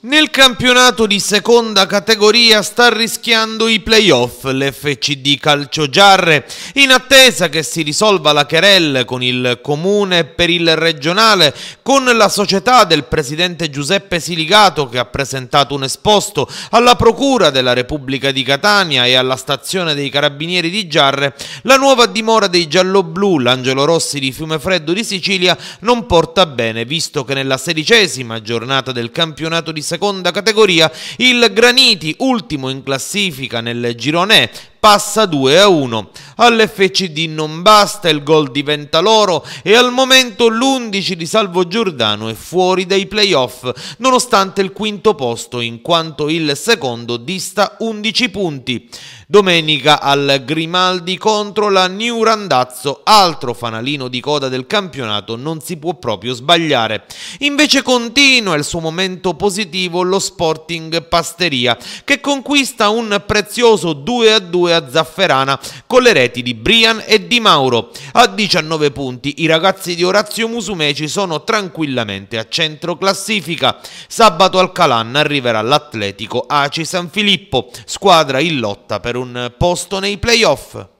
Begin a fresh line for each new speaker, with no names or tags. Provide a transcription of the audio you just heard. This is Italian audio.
Nel campionato di seconda categoria sta rischiando i playoff l'FCD Calciogiarre in attesa che si risolva la querelle con il comune per il regionale con la società del presidente Giuseppe Siligato che ha presentato un esposto alla procura della Repubblica di Catania e alla stazione dei Carabinieri di Giarre la nuova dimora dei gialloblu l'Angelo Rossi di Fiumefreddo di Sicilia non porta bene visto che nella sedicesima giornata del campionato di seconda categoria il Graniti, ultimo in classifica nel girone passa 2 a 1. All'FCD non basta, il gol diventa loro e al momento l'11 di Salvo Giordano è fuori dai playoff, nonostante il quinto posto, in quanto il secondo dista 11 punti. Domenica al Grimaldi contro la New Randazzo, altro fanalino di coda del campionato, non si può proprio sbagliare. Invece continua il suo momento positivo lo Sporting Pasteria, che conquista un prezioso 2 a 2 2 a Zafferana con le reti di Brian e Di Mauro. A 19 punti i ragazzi di Orazio Musumeci sono tranquillamente a centro classifica. Sabato al Calan arriverà l'Atletico Aci San Filippo, squadra in lotta per un posto nei playoff.